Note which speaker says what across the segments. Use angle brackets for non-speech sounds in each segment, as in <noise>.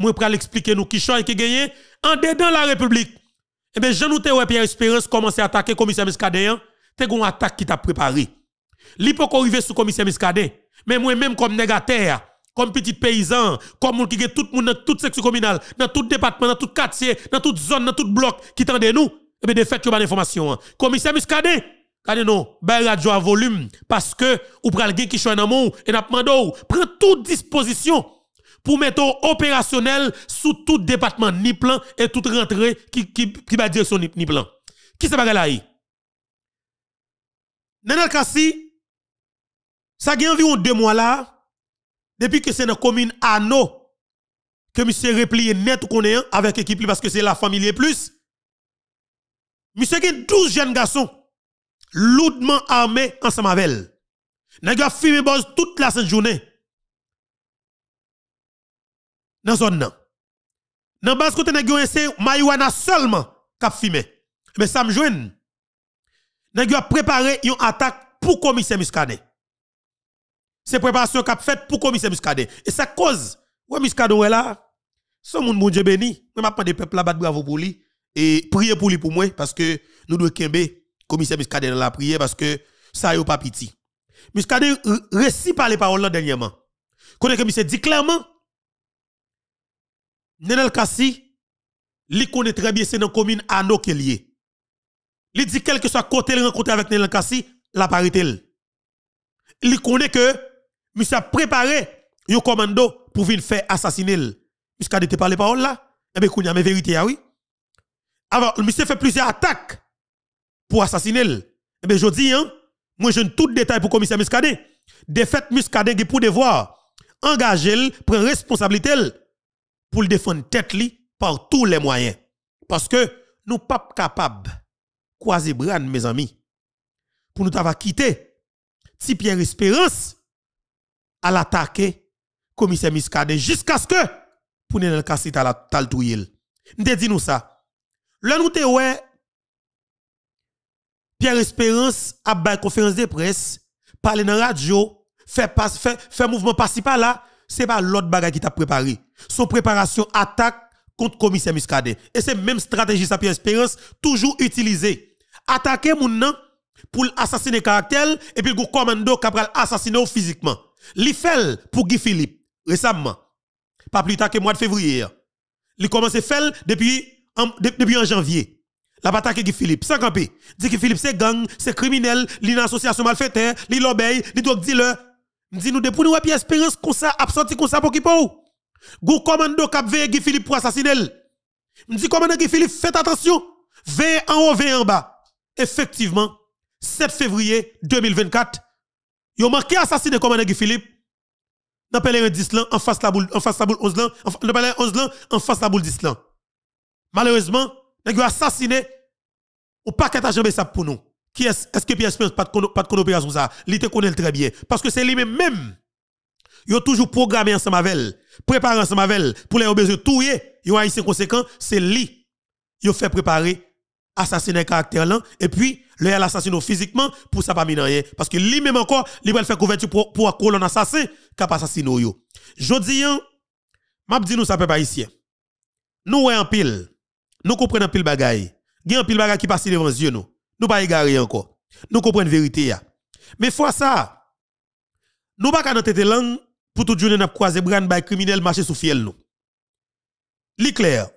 Speaker 1: moi vais expliquer nous qui et qui gagnent en dedans la République. Eh bien, je nous te Pierre Espérance commencer à attaquer commissaire Muscadet, hein. te une attaque qui t'a préparé. l'hypoko peut sous commissaire Muscadet, mais moi même comme négataire, comme petit paysan, comme moun qui tout monde dans toute section communale, dans tout département, dans tout quartier, dans toute zone, dans tout bloc qui t'entendait, nous, eh bien, de fait, tu pas information hein. Commissaire Muscadet, Kade non, bay radio à volume, parce que, ou pral quelqu'un qui choua dans mou, et n'a prend toute disposition pour mettre opérationnel sous tout département ni plan et toute rentrée qui qui qui va dire ni, ni plan. Qui se bagaille là cas Kassi ça a environ deux mois là depuis que c'est dans la commune Ano que monsieur replié net qu'on est avec l'équipe parce que c'est la famille plus. Monsieur a 12 jeunes garçons lourdement armés ensemble avec elle. N'a pas fumé toute la journée dans zone nan. Dans base côté nèg c'est marijuana seulement k'ap fumé. Mais ça me joue. Nèg a préparé une attaque pour commissaire Muscadet. C'est préparation qu'a faite pour commissaire Muscadet et ça cause ouais est là son monde bon Dieu béni. Moi m'a des peuple là bravo pour lui et prier pour lui pour moi parce que nous devons kembe commissaire Muscadet dans la prière parce que ça n'a pas petit. Muscadet récit par les paroles dernièrement. Quand que monsieur dit clairement Nenel Kassi, lui connaît très bien, c'est dans la commune Ano qu'il Il dit quel que soit côté il rencontre avec Nenel Kassi, la parité. Il connaît que monsieur a préparé un commando pour venir faire assassiner. Puisqu'il a parlé parole là, eh bien, il y a vérité, ah oui. Alors, monsieur fait plusieurs attaques pour assassiner. Eh bien, je dis, hein, moi, je donne tout détail pour le commissaire Muscadet. Défaite Muscadet qui pour devoir engager, prendre responsabilité pour le défendre tête li par tous les moyens. Parce que nous pas capables croiser bras, mes amis, pour nous avoir quitté si Pierre Espérance à l'attaquer commissaire Miscadé jusqu'à ce que pour nous casser à la tête. Nous nous ça. Le nous te Pierre Espérance a une conférence de presse, parler dans la radio, fait, fait, fait mouvement par par-là, c'est pas l'autre bagage qui t'a préparé son préparation attaque contre commissaire Muscadet. Et c'est même stratégie sa Pierre Espérance toujours utilisée. Attaquer mon nom pour assassiner caractère et puis le commando capable assassiner physiquement. L'IFEL pour Guy Philippe récemment. Pas plus tard que mois de février. Il hein. commence à faire depuis en, depuis en janvier. La bataille Guy Philippe, sans camper. Dit que Philippe c'est gang, c'est criminel, il une association malfaiteur, il obéit, il doit dire. Dit nous de nous Pierre Espérance comme ça absenti comme ça pour qui pour Gou commando cap veille Guy Philippe pour assassiner. Me dit commandant Guy Philippe faites attention. Veille en haut, veille en bas. Effectivement, 7 février 2024, yo marqué assassiné commandant Guy Philippe. Dans un 10 en face la boule en face la boule 11 lan, dans pèlerin 11 lan en face la boule 10 lan. Malheureusement, nèg yon assassiné ou paquet agent ça pour nous. Qui est-ce que Pierre Spence pas de pas de ça? Il connaît très bien parce que c'est lui même même yo toujours programmé ensemble avec elle Préparer ensemble avec pour les besoin tout a ici conséquent, c'est lui. Yo fait préparer assassiner caractère là et puis le l'assassino physiquement pour ça pas mine parce que lui même encore, il va faire couverture pour pour assassin qui assassiné. yo. Jodi hein, m'a dit nous ça pas ici Nous est en pile. Nous comprenons pile bagaille. Gen en pile bagay qui passe devant yeux nous. Nous pas égaré encore. Nous comprenons vérité ya. Mais fois ça, nous pas qu'à notre langue pour tout journée n'a croisé bran by criminel marché sous fiel nous. Li clair.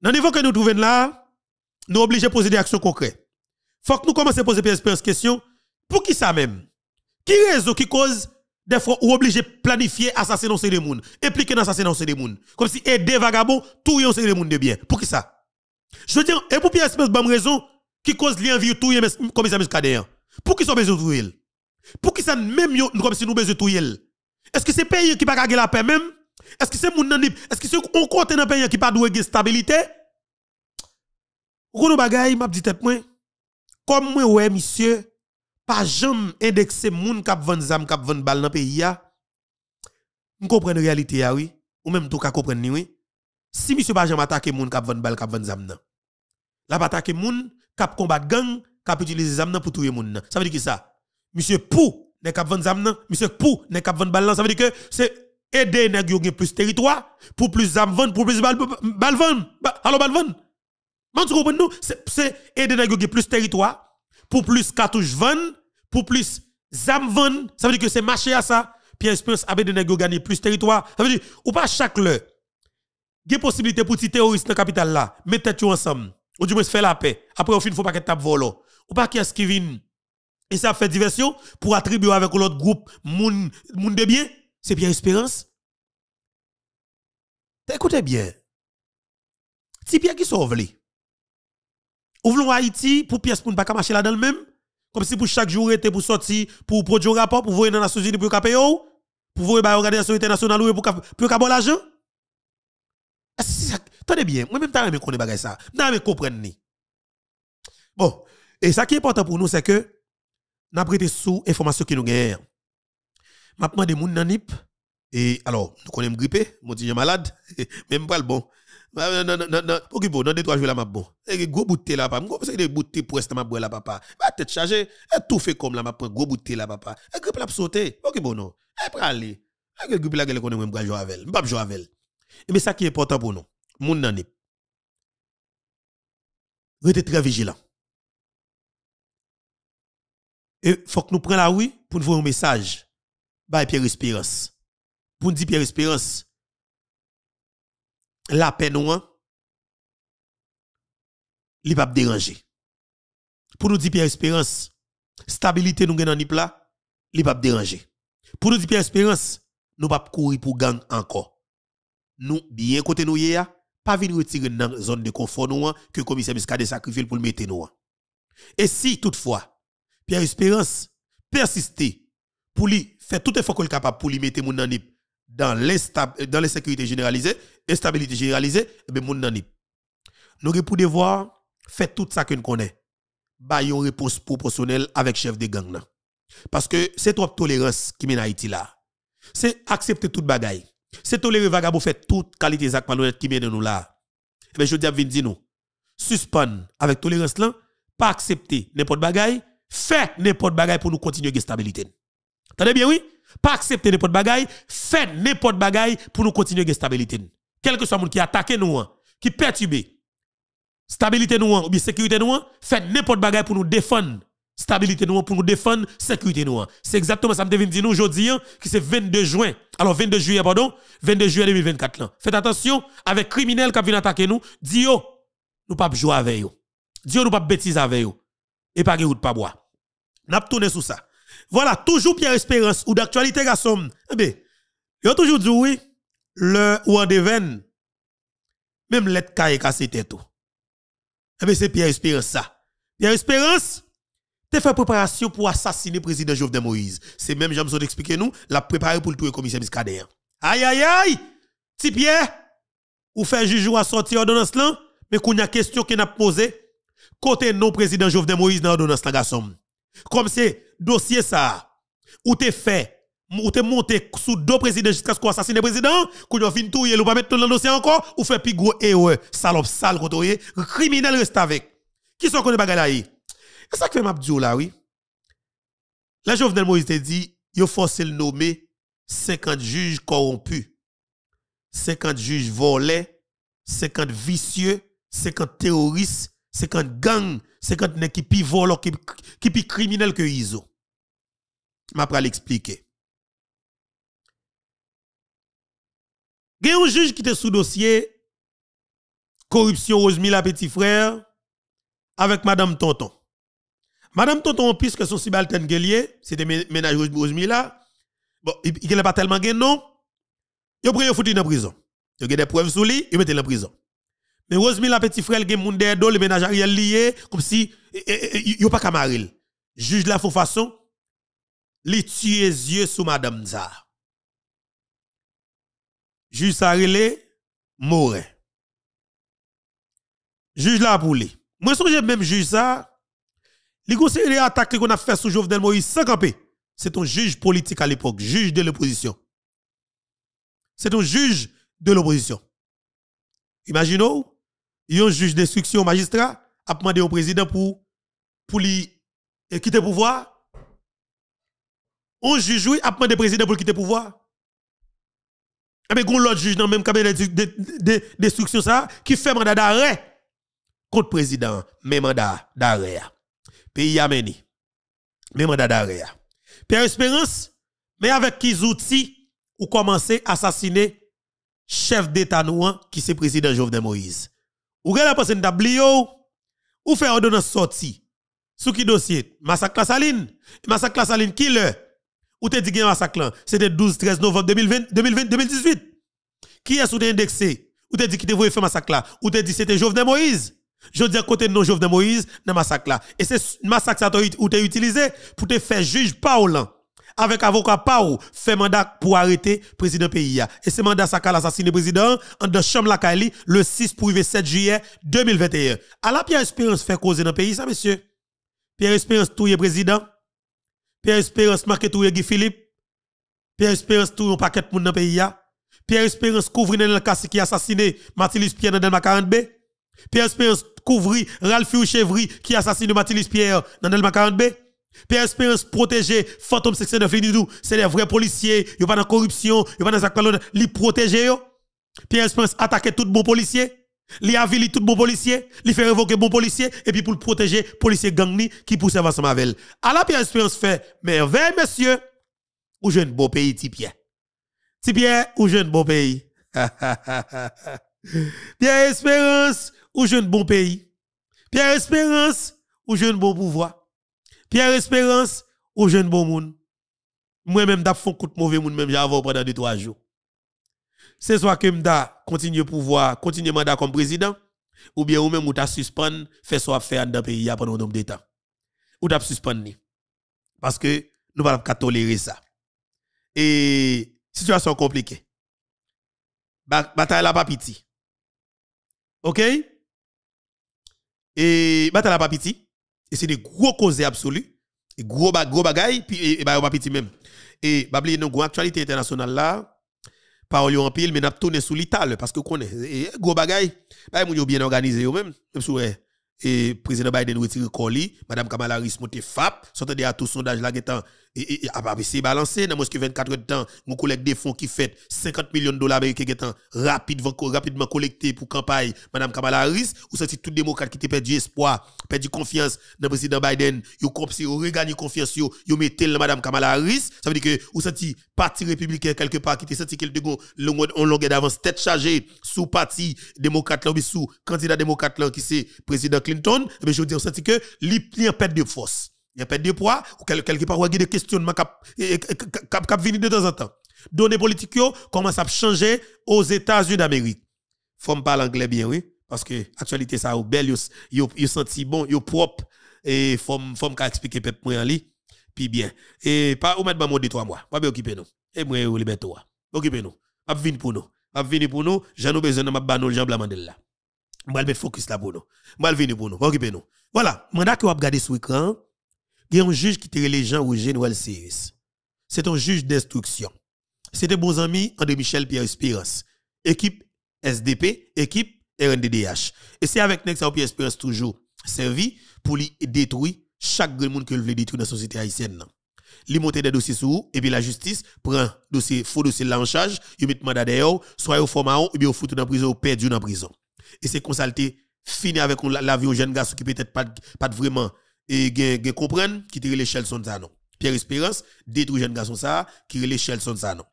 Speaker 1: Dans niveau que nous trouvons là, nous obligés de poser des actions concrètes. Faut que nous commençons à poser des questions pour qui ça même Qui raison qui cause des fois ou obligé planifier assassiner ces des moun, impliquer dans assassiner ces des Comme si aider vagabond tout yon se des de bien. Pour qui ça Je veux dire et pour Pierre espèce bonne raison qui cause l'envie tout yon comme ça hein. Pour qui sont besoin de Pour qui ça même comme si nous besoin de est-ce que c'est pays qui pas gagner la paix même Est-ce que c'est moun Est-ce que c'est on compte dans pays qui pas doué la stabilité bagay m'a dit tête moi. Comme moi ouais monsieur, pas jamais indexer moun k'ap vend zam k'ap vend balle dans pays ya. Nous la réalité oui, ou même tout cas, comprendre Si monsieur pas jamais attaquer moun k'ap vend balle k'ap vend zam nan. La attaquer moun k'ap combattre gang, k'ap utiliser zam nan pour tuer moun Ça veut dire que ça Monsieur pou c'est cap vendre zam non monsieur pour les cap vendre balle ça veut dire que c'est aider nèg yo plus territoire pour plus zam vendre pour plus balle Allo vendre allô balle vendre tu nous c'est aider nèg yo plus territoire pour plus cartouche vendre pour plus zam vendre ça veut dire que c'est marché à ça puis espérance avec des yo gagner plus territoire ça veut dire ou pas chaque l'heure des possibilités pour ces terroristes dans capitale là mettez vous ensemble ou du moins faire la paix après au fin faut pas qu'elle tape volo ou pas qui est-ce qui vient et ça fait diversion pour attribuer avec l'autre groupe moun, de bien, c'est Pierre Espérance. Écoutez bien. Si Pierre qui s'ouvre li, ouvre Haïti pour pièce pour ne pas marcher là dedans même, comme si pour chaque jour était pour sortir, pour produire un rapport, pour voir dans la société pour ou, pour voir l'organisation bah, internationale ou pour pour avoir l'argent. Ah, tenez bien, moi-même, ne connais pas ça. ne comprends pas Bon, et ça qui est important pour nous, c'est que n'a prêté sous information qui nous gagne. Maintenant des moun nanip et alors nous connaissons grippé, mon dieu malade, même pas le bon. Bah, non non non non, OK bon, dans deux trois jours la m'a bon. Et gros bout là papa, parce c'est des bout de pour ma boire là papa. Ma bah, tête chargée, tout fait comme là m'a gros bout là papa. Et grippe là sauter. OK bon non. Et pour Et grippe là qu'elle connaît même jouer avec elle. jouer avec elle. Mais ça qui est important pour nous, moun nanip. nip. Restez très vigilant. Et faut que nous prenions la rue pour nous voir un message. Bye bah, Pierre Espérance. Pour nous dire Pierre Espérance, la peine ou li pas déranger. Pour nous dire Pierre Espérance, stabilité nous gagnons là, li pas déranger. Pour nous dire Pierre Espérance, nous pas courir pour gang encore. Nous bien côté nous yéa, pas venir retirer dans zone de confort que le commissaire Miscadé sacrifie pour le mettre nous. Et si toutefois Pierre Espérance persister pour lui faire tout effort qu'il est capable pour lui mettre les dans dans l'insécurité généralisée, instabilité généralisée, et bien mon Nous avons pour devoir faire tout ça connaît. nous bah, y une réponse proportionnelle avec chef de gang. Parce que c'est trop tolérance qui mène Haïti là. C'est accepter toute bagaille. C'est tolérer vagabond faire toute qualité zak malhonnête qui mène nous là. Mais eh ben, je dis à nous, suspendre avec tolérance là, pas accepter n'importe bagaille, fait n'importe bagaille pour nous continuer à stabilité. Tenez bien, oui? Pas accepter n'importe bagaille, fait n'importe bagaille pour nous continuer à stabilité. Quel que soit le monde qui attaque nous, hein, qui perturbe, stabilité nous, hein, ou bien sécurité nous, hein, fait n'importe bagaille pour nous défendre. Stabilité nous, pour nous défendre, sécurité nous. C'est exactement ça que je dire nous aujourd'hui, qui c'est 22 juin. Alors 22 juillet, pardon, 22 juillet 2024. Faites attention, avec criminels qui viennent attaquer nous, Dio, nous ne pouvons pas jouer avec eux. Dieu, nous ne pas bêtiser avec eux. Et pas de route, pas boire. N'a tourné sous ça. Voilà, toujours Pierre Espérance ou d'actualité garçon. Eh bien, a toujours dit oui, le Wandeven même l'être kaye cassé tout. Eh bien, c'est Pierre Espérance ça. Pierre Espérance te fait préparation pour assassiner le président Jovenel Moïse. C'est même ça expliqué nous, la préparer pour le tour commissaire Miskader. Aïe aïe aïe, petit Pierre, ou fait juge ou à sortir ordonnance là, mais qu'on a question qu'on a posé côté non président Jovenel Moïse dans l'ordonnance là garçon. Comme c'est dossier ça, ou t'es fait, ou t'es monté sous deux présidents jusqu'à ce qu'on assassine le président, qu'on finir tout, ou pas mettre tout dans le dossier encore, ou fait plus gros erreur, salope, sale, criminel reste avec. Qui sont connus bagay là? C'est ça que fait Mabdiou là, oui. La Jovenel Moïse te dit, il faut le nommer 50 juges corrompus, 50 juges volés, 50 vicieux, 50 terroristes, 50 gangs, 50 nèg qui pi volent, qui, qui pi criminel que Iso. Je vais l'expliquer. Il y a un juge qui était sous dossier corruption Rosemila petit frère avec madame Tonton. Madame Tonton puisque son sibalten guerrier, c'était ménage Rosemila. Bon, il n'est pas tellement gagné, non. Il a pris foutu dans prison. Il a des preuves sur lui, il mettait en prison. Mais Rosemille, la petite frère, qui monde derrière le ménage Ariel lié, comme si, eh, eh, eh, a pas camaril. Juge la faux façon, li les yeux sous madame Za. Juge sa relé, Morin. Juge la poule. Moi, Moi, j'ai même juge ça, li de attaque qu'on a fait sous Jovenel Moïse sans C'est un juge politique à l'époque, juge de l'opposition. C'est un juge de l'opposition. Imaginez-vous, un juge d'instruction magistrat a demandé au président pour pour lui eh, quitter le pouvoir. On juge oui, a demandé président pour quitter le pouvoir. Et ah, bien, l'autre juge dans le même cabinet d'instruction ça qui fait mandat d'arrêt contre le président, mais mandat d'arrêt. Pays a mené. Mais mandat d'arrêt. Père Espérance, mais avec qui outils ou commencer à assassiner chef d'État nouan qui c'est président Jovenel Moïse. Ou gala personne d'Ablio, ou fait ordonnance sortie. Sous qui dossier? Massacre Saline. Massacre Saline, qui le? Ou te dit un massacre C'était 12-13 novembre 2020, 2020, 2018. Qui est sous indexé? Ou te dit qu'il devait faire massacre là? Ou te dit c'était Jovenel Moïse? Je dis à côté de Jovenel Moïse, dans massacre là. Et c'est massacre ça ou te utilisé pour te faire juge Paulin avec avocat Pau fait mandat pour arrêter président pays. Et ce mandat ça assassiné président en de chambre la Kali le 6 pour 7 juillet 2021. À la Pierre Espérance fait causer dans pays ça monsieur. Pierre Espérance le président. Pierre Espérance marqué tout Guy Philippe. Pierre Espérance tout un paquet de monde dans pays. Pierre Espérance couvre dans le cas qui assassiné Mathilis Pierre dans Delma 40B. Pierre Espérance couvre Ralph Chevry qui assassiné Mathilis Pierre dans Delma 40B. Pierre Espérance protéger fantôme 69 fini tout, c'est les vrais policiers, a pas dans corruption, pas dans ça li protéger yo. Pierre Espérance attaquer tout bon policier, li avili tout bon policier, li fait révoquer bon policier et puis pour le protéger policier gang ni qui pousse ensemble avec À la Pierre Espérance fait merveille monsieur. Ou jeune beau pays Tipien. Tipien, ou jeune beau pays. <laughs> Pierre Espérance ou jeune bon pays. Pierre Espérance ou jeune bon pouvoir. Pierre Espérance, ou jeune bon monde. Moi-même, d'ap font coup mauvais monde, même j'avais pendant deux trois jours. C'est soit que m'da continue pouvoir, continue mandat comme président, ou bien ou même ou t'a suspend, fait soit faire dans le pays pendant un nombre de temps. Ou t'a ni Parce que nous ne pouvons tolérer ça. Et situation compliquée. Bataille la pas OK? Et bataille la pas et c'est des gros causes absolues. Et gros, gros bagailles, puis et, et, bah, on petit même. Et, bah, oubliez, nos actualité internationale là, parole en pile, mais n'a tourné sous l'ital, parce que est. Et gros bagaille, bah, moun yo bien organisé eux même. Même le président et président Biden retire Koli, madame Kamala Harris monte FAP, des à tout sondage là, qui et, et ah, bah, c'est balancé dans que 24 heures de temps mon collègue des fonds qui fait 50 millions de dollars américains rapide, rapidement collecté pour campagne madame Kamala Harris ou senti tout démocrate qui a perdu espoir perdu confiance dans le président Biden yo si yo regagne confiance yo yo mettez madame Kamala Harris ça veut dire que ou le parti républicain quelque part qui était senti qu'il en longueur d'avance tête chargée sous parti démocrate là sous sous candidat démocrate là qui c'est président Clinton mais eh ben, je veux dire on senti que les en de force il y a pas de poids, ou quelque part, il y a des questionnements qui viennent de temps en temps. Données politiques commencent à changer aux États-Unis d'Amérique. Faut me parler anglais bien, oui. Parce que actualité ça ou belle, yo senti bon, yo propre. Et faut me expliquer peuple en li. Puis bien. Et pas ou mettre maman de trois mois. Pas bien occuper nous. Et moi, ou les mettre toi. Occupez nous. Pas venir pour nous. Pas venir pour nous. j'ai besoin de ma banon, Jean Blamandel là. M'a le focus là pour nous. vais venir pour nous. occuper nous. Voilà. Mandat que vous regardez sur l'écran il y a un juge qui tire les gens au général Cyrus. C'est un juge d'instruction. C'était bon ami André Michel Pierre Espérance. Équipe SDP, équipe RNDDH. Et c'est avec Nexa Pierre Espérance toujours servi pour lui détruire chaque monde que veut détruire dans la société haïtienne. Il monte des dossiers sous et puis la justice prend dossier faux dossier de en charge, il met mandat d'ailleurs, soit au format ou bien au foutu dans prison ou perdu dans prison. Et c'est consulté fini avec la vie aux jeunes gars qui peut-être pas pas vraiment et gen, gen comprennent qui tire l'échelle son ça Pierre Espérance détruit jeune garçon ça qui tire l'échelle son ça non.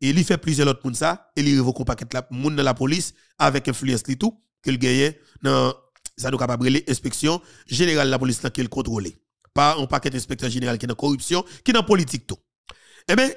Speaker 1: Et il fait plusieurs autres moun ça et il révoque paquet la moun dans la police avec influence li tout qu'il gagne dans ça nous capable l'inspection générale la police là qu'il contrôle. Pas un paquet d'inspecteurs général qui est dans corruption, qui est dans politique tout. Eh bien,